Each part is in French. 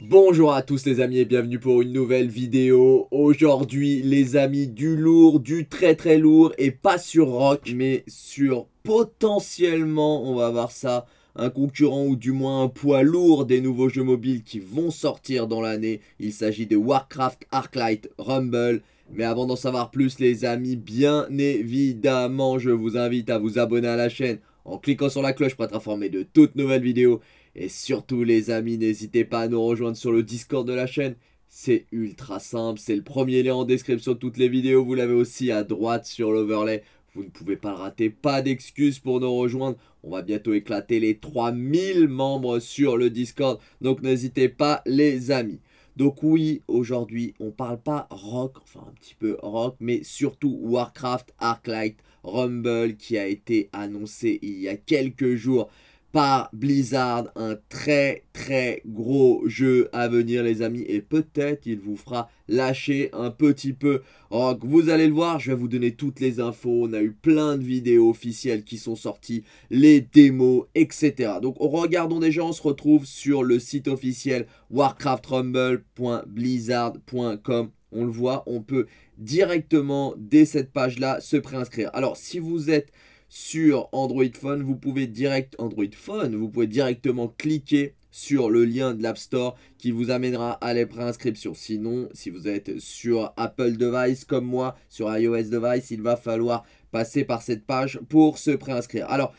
Bonjour à tous les amis et bienvenue pour une nouvelle vidéo. Aujourd'hui les amis du lourd, du très très lourd et pas sur rock mais sur potentiellement, on va voir ça, un concurrent ou du moins un poids lourd des nouveaux jeux mobiles qui vont sortir dans l'année. Il s'agit de Warcraft Arclight Rumble. Mais avant d'en savoir plus les amis, bien évidemment, je vous invite à vous abonner à la chaîne en cliquant sur la cloche pour être informé de toutes nouvelles vidéos. Et surtout les amis, n'hésitez pas à nous rejoindre sur le Discord de la chaîne. C'est ultra simple, c'est le premier lien en description de toutes les vidéos, vous l'avez aussi à droite sur l'overlay. Vous ne pouvez pas le rater, pas d'excuses pour nous rejoindre. On va bientôt éclater les 3000 membres sur le Discord, donc n'hésitez pas les amis. Donc oui, aujourd'hui, on parle pas rock, enfin un petit peu rock, mais surtout Warcraft Arclight Rumble qui a été annoncé il y a quelques jours par Blizzard. Un très très gros jeu à venir les amis et peut-être il vous fera lâcher un petit peu. vous allez le voir, je vais vous donner toutes les infos. On a eu plein de vidéos officielles qui sont sorties, les démos, etc. Donc regardons déjà, on se retrouve sur le site officiel warcraftrumble.blizzard.com. On le voit, on peut directement dès cette page-là se préinscrire. Alors si vous êtes sur Android Phone, vous pouvez direct Android Phone, vous pouvez directement cliquer sur le lien de l'App Store qui vous amènera à les préinscriptions. Sinon, si vous êtes sur Apple Device comme moi, sur iOS Device, il va falloir passer par cette page pour se préinscrire. Alors,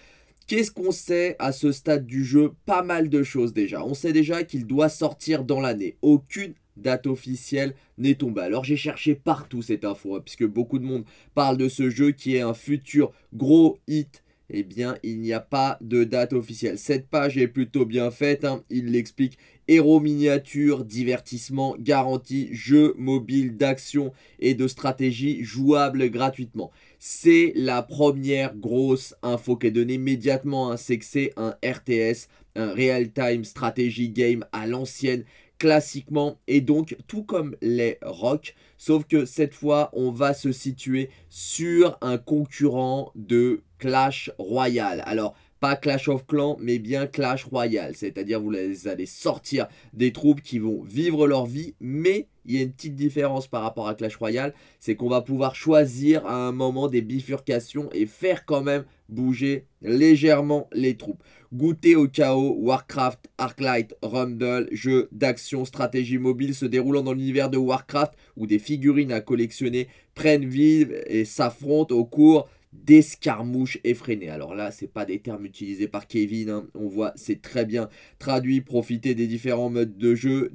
Qu'est-ce qu'on sait à ce stade du jeu Pas mal de choses déjà. On sait déjà qu'il doit sortir dans l'année. Aucune date officielle n'est tombée. Alors j'ai cherché partout cette info, hein, puisque beaucoup de monde parle de ce jeu qui est un futur gros hit eh bien, il n'y a pas de date officielle. Cette page est plutôt bien faite, hein. il l'explique. Héros miniature, divertissement garanti, jeu mobile d'action et de stratégie jouable gratuitement. C'est la première grosse info qui est donnée immédiatement, hein. c'est que c'est un RTS, un real-time strategy game à l'ancienne classiquement et donc tout comme les rocks sauf que cette fois on va se situer sur un concurrent de Clash Royale. Alors pas Clash of Clans, mais bien Clash Royale. C'est-à-dire, vous allez sortir des troupes qui vont vivre leur vie, mais il y a une petite différence par rapport à Clash Royale, c'est qu'on va pouvoir choisir à un moment des bifurcations et faire quand même bouger légèrement les troupes. Goûter au chaos, Warcraft, Arclight, Rumble, jeu d'action, stratégie mobile se déroulant dans l'univers de Warcraft où des figurines à collectionner prennent vie et s'affrontent au cours d'escarmouches effrénées. Alors là, c'est pas des termes utilisés par Kevin, hein. on voit, c'est très bien traduit, profiter des différents modes de jeu,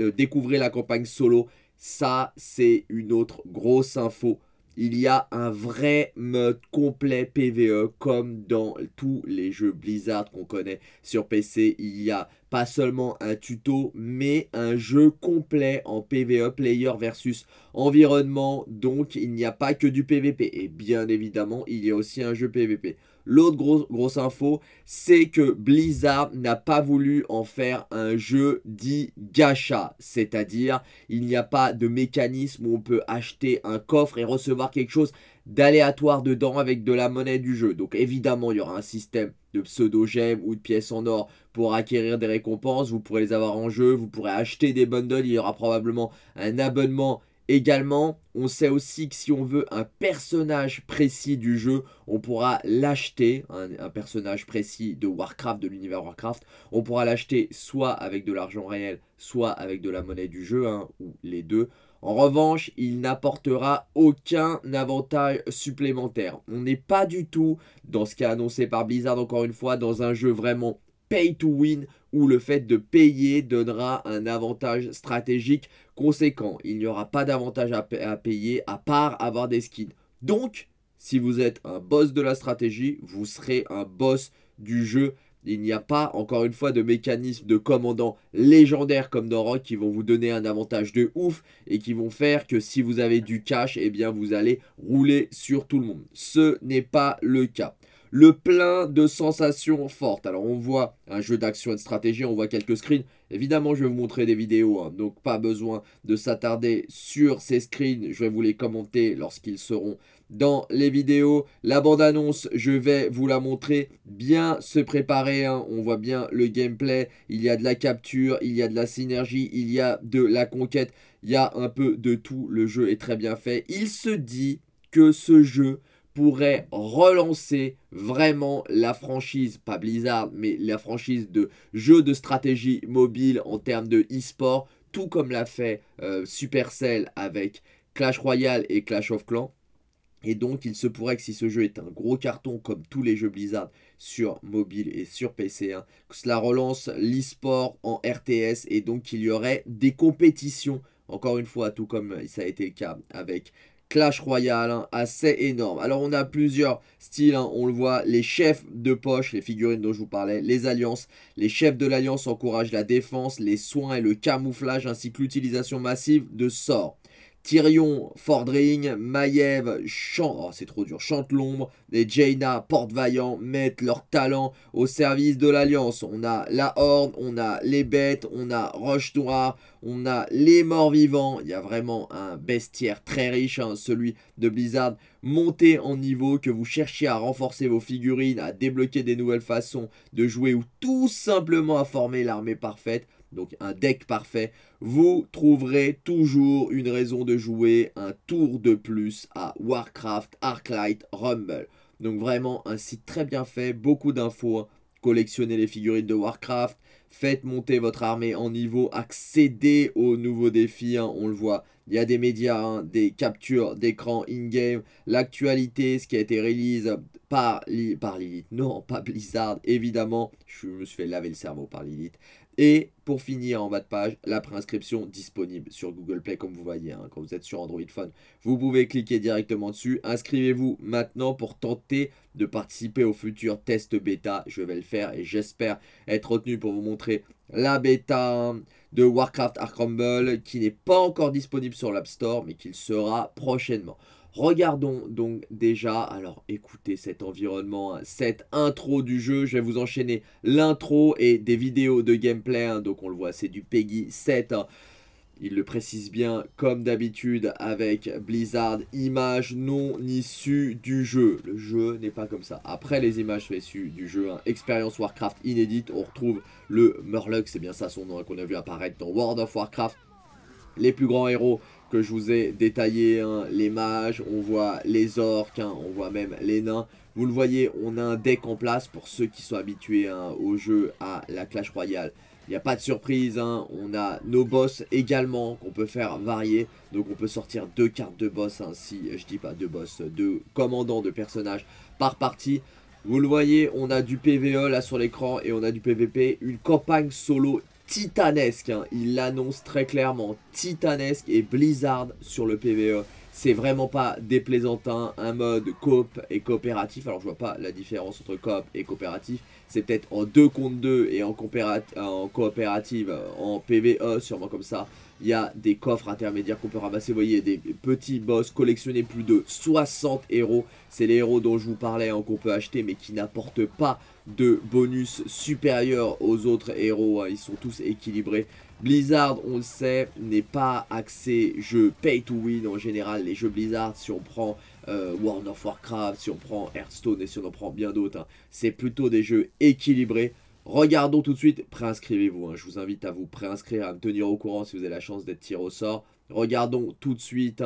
euh, découvrir la campagne solo, ça c'est une autre grosse info il y a un vrai mode complet PVE comme dans tous les jeux Blizzard qu'on connaît sur PC. Il y a pas seulement un tuto, mais un jeu complet en PVE player versus environnement. Donc il n'y a pas que du PVP. Et bien évidemment, il y a aussi un jeu PVP. L'autre grosse grosse info, c'est que Blizzard n'a pas voulu en faire un jeu dit gacha. C'est-à-dire, il n'y a pas de mécanisme où on peut acheter un coffre et recevoir quelque chose d'aléatoire dedans avec de la monnaie du jeu. Donc évidemment, il y aura un système de pseudo-gemmes ou de pièces en or pour acquérir des récompenses. Vous pourrez les avoir en jeu, vous pourrez acheter des bundles. Il y aura probablement un abonnement Également, on sait aussi que si on veut un personnage précis du jeu, on pourra l'acheter, un, personnage précis de Warcraft, de l'univers Warcraft. On pourra l'acheter soit avec de l'argent réel, soit avec de la monnaie du jeu, hein, ou les deux. En revanche, il n'apportera aucun avantage supplémentaire. On n'est pas du tout, dans ce qui est annoncé par Blizzard encore une fois, dans un jeu vraiment pay to win où le fait de payer donnera un avantage stratégique conséquent. Il n'y aura pas d'avantage à, payer à part avoir des skins. Donc, si vous êtes un boss de la stratégie, vous serez un boss du jeu il n'y a pas, encore une fois, de mécanisme de commandant légendaire comme dans Rock qui vont vous donner un avantage de ouf et qui vont faire que si vous avez du cash, eh bien vous allez rouler sur tout le monde. Ce n'est pas le cas le plein de sensations fortes. Alors on voit un jeu d'action et de stratégie, on voit quelques screens. Évidemment, je vais vous montrer des vidéos, hein, donc pas besoin de s'attarder sur ces screens. Je vais vous les commenter lorsqu'ils seront dans les vidéos. La bande-annonce, je vais vous la montrer. Bien se préparer, hein. on voit bien le gameplay. Il y a de la capture, il y a de la synergie, il y a de la conquête. Il y a un peu de tout. Le jeu est très bien fait. Il se dit que ce jeu pourrait relancer vraiment la franchise, pas Blizzard, mais la franchise de jeux de stratégie mobile en termes de e-sport, tout comme l'a fait euh, Supercell avec Clash Royale et Clash of Clans. Et donc, il se pourrait que si ce jeu est un gros carton, comme tous les jeux Blizzard sur mobile et sur PC, hein, que cela relance l'e-sport en RTS et donc qu'il y aurait des compétitions. Encore une fois, tout comme ça a été le cas avec Clash Royale, hein, assez énorme. Alors on a plusieurs styles, hein. on le voit, les chefs de poche, les figurines dont je vous parlais, les alliances. Les chefs de l'alliance encouragent la défense, les soins et le camouflage, ainsi que l'utilisation massive de sorts. Tyrion, Fordring, Maiev, Chant, oh, c'est trop dur, l'ombre. Les Jaina, Porte-Vaillant mettent leur talent au service de l'Alliance. On a la Horde, on a les Bêtes, on a Roche on a les Morts-Vivants. Il y a vraiment un bestiaire très riche, hein, celui de Blizzard monter en niveau, que vous cherchiez à renforcer vos figurines, à débloquer des nouvelles façons de jouer ou tout simplement à former l'armée parfaite, donc un deck parfait, vous trouverez toujours une raison de jouer un tour de plus à Warcraft, Arclight, Rumble. Donc vraiment un site très bien fait, beaucoup d'infos, hein. collectionnez les figurines de Warcraft, faites monter votre armée en niveau, accédez aux nouveaux défis, hein. on le voit il y a des médias, hein, des captures d'écran in-game, l'actualité, ce qui a été release par, par Lilith. Non, pas Blizzard, évidemment. Je me suis fait laver le cerveau par Lilith. Et pour finir en bas de page, la préinscription disponible sur Google Play comme vous voyez. Hein. quand vous êtes sur Android Phone, vous pouvez cliquer directement dessus. Inscrivez-vous maintenant pour tenter de participer au futur test bêta. Je vais le faire et j'espère être retenu pour vous montrer la bêta. Hein de Warcraft Arcrumble qui n'est pas encore disponible sur l'App Store mais qu'il sera prochainement. Regardons donc déjà, alors écoutez cet environnement, hein, cette intro du jeu, je vais vous enchaîner l'intro et des vidéos de gameplay, hein. donc on le voit c'est du Peggy 7. Il le précise bien, comme d'habitude avec Blizzard, images non issues du jeu. Le jeu n'est pas comme ça. Après, les images issues du jeu. Hein, expérience Warcraft inédite, on retrouve le Murloc, c'est bien ça son nom hein, qu'on a vu apparaître dans World of Warcraft. Les plus grands héros que je vous ai détaillés, hein, les mages, on voit les orques, on voit même les nains. Vous le voyez, on a un deck en place pour ceux qui sont habitués au jeu à la Clash Royale. Il n'y a pas de surprise, hein. on a nos boss également qu'on peut faire varier. Donc on peut sortir deux cartes de boss, hein, si euh, je dis pas deux boss, deux commandants de personnages par partie. Vous le voyez, on a du PVE là sur l'écran et on a du PVP. Une campagne solo titanesque, hein. il l'annonce très clairement, titanesque et Blizzard sur le PVE c'est vraiment pas déplaisant, un mode coop et coopératif. Alors je vois pas la différence entre coop et coopératif. C'est peut-être en 2 contre 2 et en, coopérative, en PVE sûrement comme ça. Il y a des coffres intermédiaires qu'on peut ramasser. Vous voyez, des petits boss collectionnés plus de 60 héros. C'est les héros dont je vous parlais hein, qu'on peut acheter mais qui n'apportent pas de bonus supérieurs aux autres héros. Hein. Ils sont tous équilibrés. Blizzard, on le sait, n'est pas axé jeu pay to win en général. Les jeux Blizzard, si on prend euh, World of Warcraft, si on prend Hearthstone et si on en prend bien d'autres, hein, c'est plutôt des jeux équilibrés. Regardons tout de suite, préinscrivez-vous. Hein. Je vous invite à vous préinscrire, à me tenir au courant si vous avez la chance d'être tiré au sort. Regardons tout de suite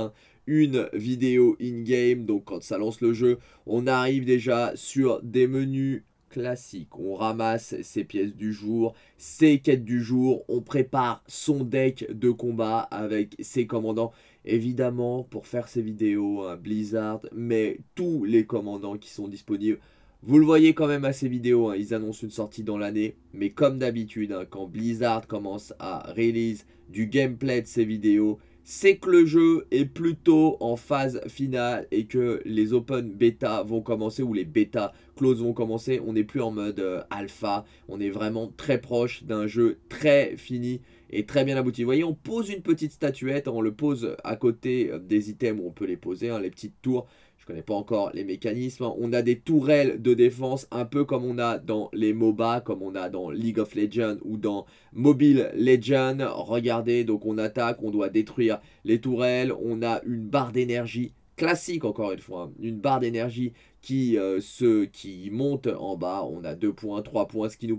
une vidéo in-game. Donc quand ça lance le jeu, on arrive déjà sur des menus classique. On ramasse ses pièces du jour, ses quêtes du jour, on prépare son deck de combat avec ses commandants. Évidemment, pour faire ces vidéos, Blizzard met tous les commandants qui sont disponibles. Vous le voyez quand même à ces vidéos, hein, ils annoncent une sortie dans l'année. Mais comme d'habitude, hein, quand Blizzard commence à release du gameplay de ces vidéos, c'est que le jeu est plutôt en phase finale et que les open bêta vont commencer ou les bêta close vont commencer. On n'est plus en mode euh, alpha, on est vraiment très proche d'un jeu très fini et très bien abouti. Vous voyez, on pose une petite statuette, on le pose à côté euh, des items où on peut les poser, hein, les petites tours je connais pas encore les mécanismes. Hein. On a des tourelles de défense un peu comme on a dans les MOBA, comme on a dans League of Legends ou dans Mobile Legends. Regardez, donc on attaque, on doit détruire les tourelles. On a une barre d'énergie classique encore une fois, hein. une barre d'énergie qui, euh, ceux qui montent en bas. On a 2 points, 3 points, ce qui nous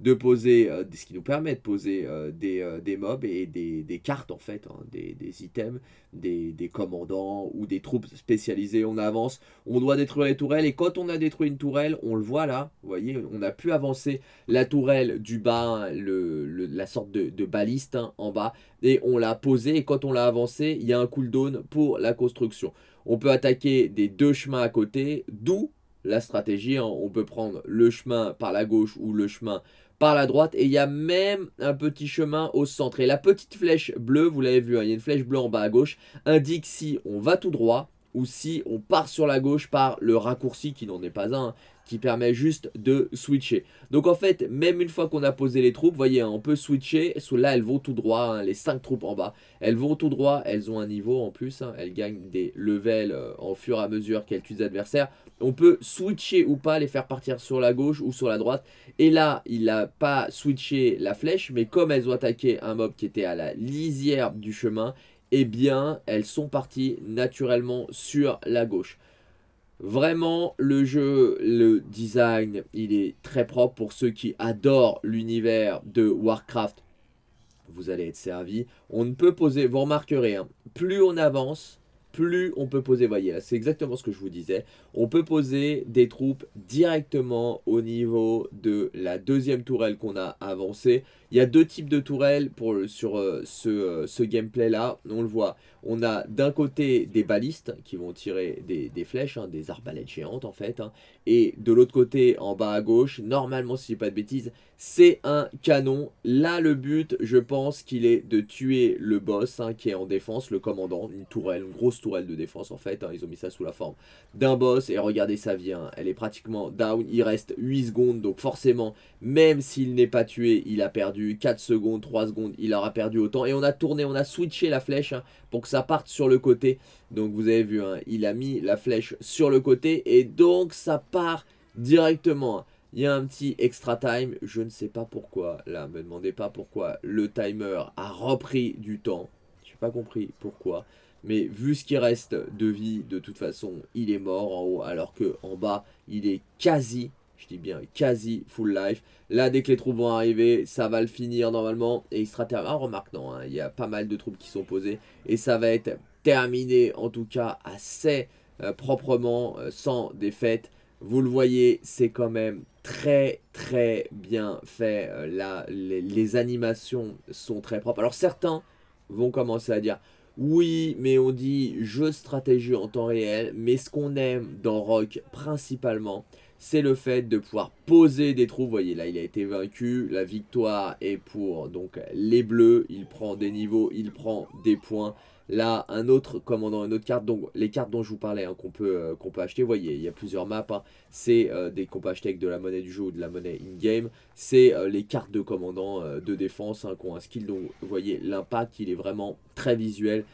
de poser, euh, ce qui nous permet de poser euh, des, des, mobs et des, cartes en fait, hein, des, items, des, commandants ou des troupes spécialisées. On avance, on doit détruire les tourelles et quand on a détruit une tourelle, on le voit là, vous voyez, on a pu avancer la tourelle du bas, le, la sorte de, baliste hein, en bas et on l'a posée et quand on l'a avancée, il y a un cooldown pour la construction on peut attaquer des deux chemins à côté, d'où la stratégie. Hein. On peut prendre le chemin par la gauche ou le chemin par la droite. Et il y a même un petit chemin au centre. Et la petite flèche bleue, vous l'avez vu, hein, il y a une flèche bleue en bas à gauche, indique si on va tout droit ou si on part sur la gauche par le raccourci qui n'en est pas un qui permet juste de switcher. Donc en fait, même une fois qu'on a posé les troupes, voyez, hein, on peut switcher. Sous là, elles vont tout droit, hein, les cinq troupes en bas. Elles vont tout droit, elles ont un niveau en plus, hein. elles gagnent des levels euh, en fur et à mesure qu'elles tuent des adversaires. On peut switcher ou pas, les faire partir sur la gauche ou sur la droite. Et là, il n'a pas switché la flèche, mais comme elles ont attaqué un mob qui était à la lisière du chemin, eh bien, elles sont parties naturellement sur la gauche. Vraiment, le jeu, le design, il est très propre pour ceux qui adorent l'univers de Warcraft. Vous allez être servi. On ne peut poser, vous remarquerez, hein, plus on avance, plus on peut poser, voyez c'est exactement ce que je vous disais. On peut poser des troupes directement au niveau de la deuxième tourelle qu'on a avancée. Il y a deux types de tourelles pour, sur euh, euh, ce, gameplay-là. On le voit. On a d'un côté des balistes qui vont tirer des, flèches, hein, des arbalètes géantes en fait. Hein. et de l'autre côté, en bas à gauche, normalement, si je dis pas de bêtises, c'est un canon. Là, le but, je pense qu'il est de tuer le boss hein, qui est en défense, le commandant. Une tourelle, une grosse tourelle de défense en fait. ils ont mis ça sous la forme d'un boss. Et regardez, ça vient. Elle est pratiquement down. Il reste 8 secondes. Donc forcément, même s'il n'est pas tué, il a perdu 4 secondes, 3 secondes, il aura perdu autant. Et on a tourné, on a switché la flèche hein, pour que ça parte sur le côté. Donc vous avez vu, hein, il a mis la flèche sur le côté et donc ça part directement. Il y a un petit extra time, je ne sais pas pourquoi, là, me demandez pas pourquoi le timer a repris du temps. Je n'ai pas compris pourquoi. Mais vu ce qui reste de vie, de toute façon, il est mort en haut, alors que en bas, il est quasi je dis bien quasi full life. Là, dès que les troupes vont arriver, ça va le finir normalement. Et il sera terminé. Ah, remarque, non, hein, il y a pas mal de troupes qui sont posées. Et ça va être terminé, en tout cas, assez euh, proprement, euh, sans défaite. Vous le voyez, c'est quand même très très bien fait. Euh, là, les, animations sont très propres. Alors certains vont commencer à dire, oui, mais on dit jeu stratégie en temps réel, mais ce qu'on aime dans Rock principalement, c'est le fait de pouvoir poser des trous. Vous voyez, là, il a été vaincu. La victoire est pour donc les bleus. Il prend des niveaux, il prend des points. Là, un autre commandant, une autre carte. Donc, les cartes dont je vous parlais, hein, qu'on peut, euh, peut, acheter. Vous voyez, il y a plusieurs maps. Hein. C'est euh, des qu'on peut acheter avec de la monnaie du jeu ou de la monnaie in-game. C'est euh, les cartes de commandant de défense hein, qui ont un skill. Donc, vous voyez, l'impact, il est vraiment très visuel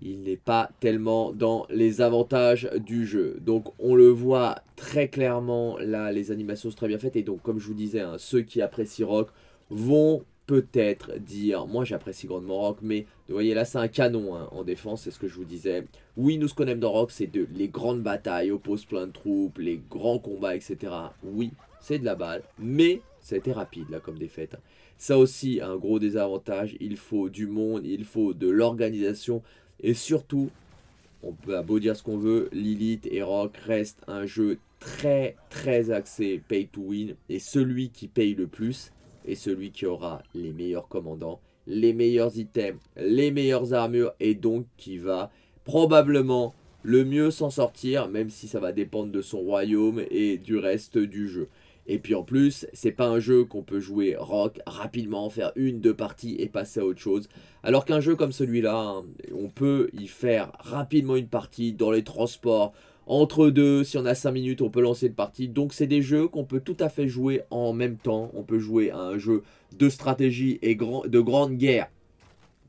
il n'est pas tellement dans les avantages du jeu. Donc on le voit très clairement là, les animations sont très bien faites. Et donc comme je vous disais, hein, ceux qui apprécient Rock vont peut-être dire, moi j'apprécie grandement Rock, mais vous voyez là c'est un canon hein, en défense, c'est ce que je vous disais. Oui, nous ce qu'on aime dans Rock, c'est de les grandes batailles, opposent plein de troupes, les grands combats, etc. Oui, c'est de la balle, mais ça rapide là comme défaite. Hein. Ça aussi, un gros désavantage, il faut du monde, il faut de l'organisation, et surtout, on peut à beau dire ce qu'on veut, Lilith et Rock restent un jeu très très axé pay to win. Et celui qui paye le plus est celui qui aura les meilleurs commandants, les meilleurs items, les meilleures armures et donc qui va probablement le mieux s'en sortir, même si ça va dépendre de son royaume et du reste du jeu. Et puis en plus, c'est pas un jeu qu'on peut jouer rock, rapidement, faire une, deux parties et passer à autre chose. Alors qu'un jeu comme celui-là, hein, on peut y faire rapidement une partie dans les transports, entre deux, si on a cinq minutes, on peut lancer une partie. Donc c'est des jeux qu'on peut tout à fait jouer en même temps. On peut jouer à un jeu de stratégie et de grande guerre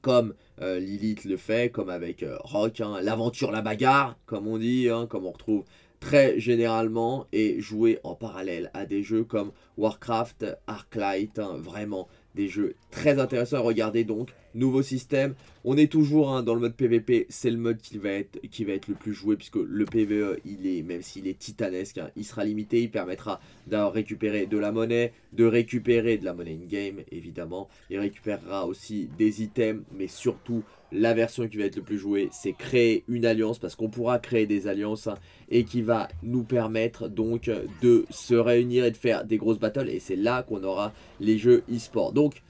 comme euh, Lilith le fait, comme avec euh, Rock, hein. l'aventure, la bagarre, comme on dit, hein, comme on retrouve très généralement, et jouer en parallèle à des jeux comme Warcraft, Arclight, hein. vraiment des jeux très intéressants à regarder donc nouveau système. On est toujours hein, dans le mode PVP, c'est le mode qui va, être, qui va être le plus joué puisque le PVE, il est, même s'il est titanesque, hein, il sera limité, il permettra d'avoir récupérer de la monnaie, de récupérer de la monnaie in-game évidemment. Il récupérera aussi des items mais surtout la version qui va être le plus jouée, c'est créer une alliance parce qu'on pourra créer des alliances hein, et qui va nous permettre donc de se réunir et de faire des grosses battles et c'est là qu'on aura les jeux e-sport. Donc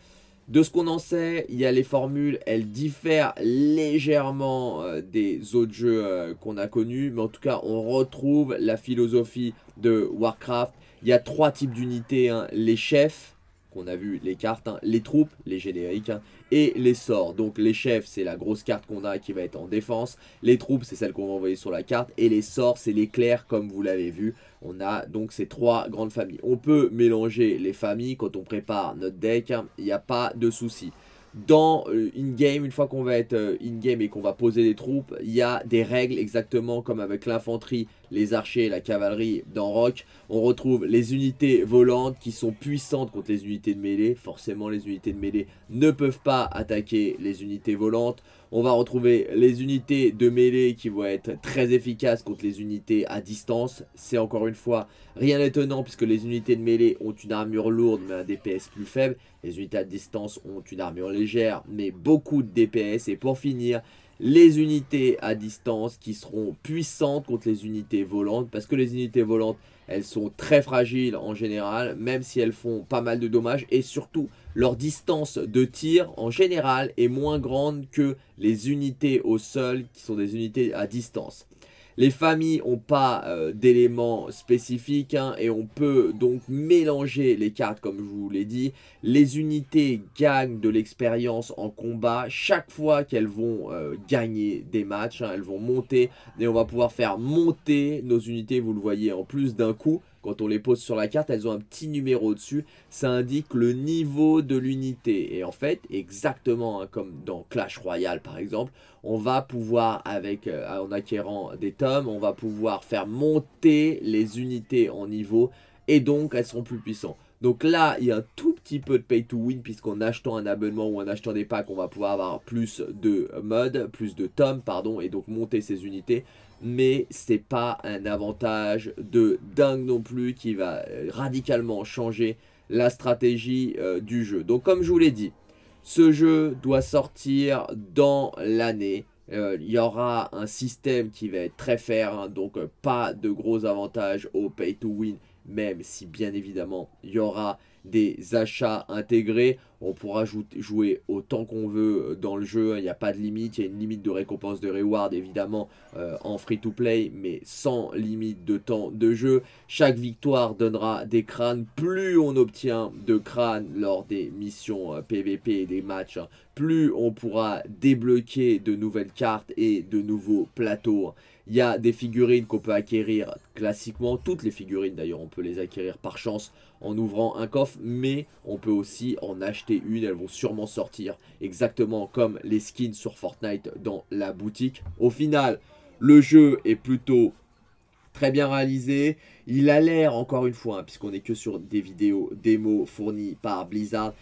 de ce qu'on en sait, il y a les formules, elles diffèrent légèrement euh, des autres jeux euh, qu'on a connus, mais en tout cas, on retrouve la philosophie de Warcraft. Il y a trois types d'unités, hein. les chefs, qu'on a vu, les cartes, hein, les troupes, les génériques, hein, et les sorts. Donc les chefs, c'est la grosse carte qu'on a qui va être en défense, les troupes, c'est celle qu'on va envoyer sur la carte, et les sorts, c'est l'éclair, comme vous l'avez vu. On a donc ces trois grandes familles. On peut mélanger les familles quand on prépare notre deck, hein, il n'y a pas de souci. Dans euh, in-game, une fois qu'on va être euh, in-game et qu'on va poser des troupes, il y a des règles exactement comme avec l'infanterie les archers et la cavalerie dans Rock. On retrouve les unités volantes qui sont puissantes contre les unités de mêlée. Forcément, les unités de mêlée ne peuvent pas attaquer les unités volantes. On va retrouver les unités de mêlée qui vont être très efficaces contre les unités à distance. C'est encore une fois rien d'étonnant puisque les unités de mêlée ont une armure lourde mais un DPS plus faible. Les unités à distance ont une armure légère mais beaucoup de DPS. Et pour finir, les unités à distance qui seront puissantes contre les unités volantes parce que les unités volantes elles sont très fragiles en général même si elles font pas mal de dommages et surtout leur distance de tir en général est moins grande que les unités au sol qui sont des unités à distance. Les familles n'ont pas euh, d'éléments spécifiques hein, et on peut donc mélanger les cartes comme je vous l'ai dit. Les unités gagnent de l'expérience en combat chaque fois qu'elles vont euh, gagner des matchs. Hein, elles vont monter et on va pouvoir faire monter nos unités, vous le voyez, en plus d'un coup. Quand on les pose sur la carte, elles ont un petit numéro dessus. Ça indique le niveau de l'unité. Et en fait, exactement hein, comme dans Clash Royale par exemple, on va pouvoir, avec, euh, en acquérant des tomes, on va pouvoir faire monter les unités en niveau et donc elles seront plus puissantes. Donc là, il y a un tout petit peu de pay to win, puisqu'en achetant un abonnement ou en achetant des packs, on va pouvoir avoir plus de mods, plus de tomes, pardon, et donc monter ses unités. Mais c'est pas un avantage de dingue non plus qui va euh, radicalement changer la stratégie euh, du jeu. Donc comme je vous l'ai dit, ce jeu doit sortir dans l'année. Euh, il y aura un système qui va être très fair, hein, donc pas de gros avantages au pay to win même si bien évidemment il y aura des achats intégrés on pourra jouer autant qu'on veut euh, dans le jeu, hein. il n'y a pas de limite, il y a une limite de récompense de reward évidemment euh, en free-to-play, mais sans limite de temps de jeu. Chaque victoire donnera des crânes, plus on obtient de crânes lors des missions PVP euh, et des matchs, hein, plus on pourra débloquer de nouvelles cartes et de nouveaux plateaux. Hein. Il y a des figurines qu'on peut acquérir classiquement, toutes les figurines d'ailleurs, on peut les acquérir par chance en ouvrant un coffre, mais on peut aussi en acheter une, elles vont sûrement sortir exactement comme les skins sur Fortnite dans la boutique. Au final, le jeu est plutôt très bien réalisé. Il a l'air, encore une fois, hein, puisqu'on n'est que sur des vidéos démo fournies par Blizzard,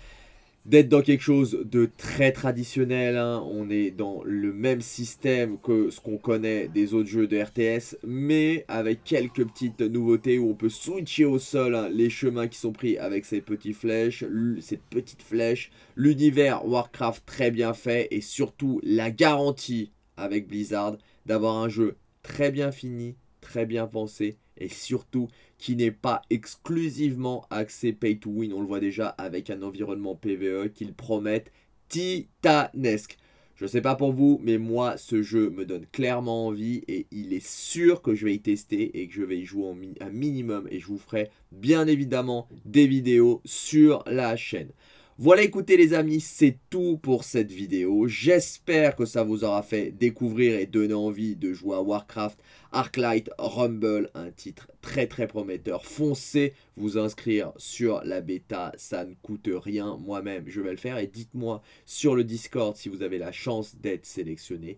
d'être dans quelque chose de très traditionnel. Hein. On est dans le même système que ce qu'on connaît des autres jeux de RTS, mais avec quelques petites nouveautés où on peut switcher au sol hein, les chemins qui sont pris avec ces petites flèches, cette petite flèche, l'univers Warcraft très bien fait et surtout la garantie avec Blizzard d'avoir un jeu très bien fini, très bien pensé et surtout qui n'est pas exclusivement axé pay to win. On le voit déjà avec un environnement PVE qu'ils promettent titanesque. Je ne sais pas pour vous, mais moi, ce jeu me donne clairement envie et il est sûr que je vais y tester et que je vais y jouer un minimum et je vous ferai bien évidemment des vidéos sur la chaîne. Voilà, écoutez les amis, c'est tout pour cette vidéo. J'espère que ça vous aura fait découvrir et donner envie de jouer à Warcraft, Arclight, Rumble, un titre très très prometteur. Foncez vous inscrire sur la bêta, ça ne coûte rien. Moi-même, je vais le faire et dites-moi sur le Discord si vous avez la chance d'être sélectionné.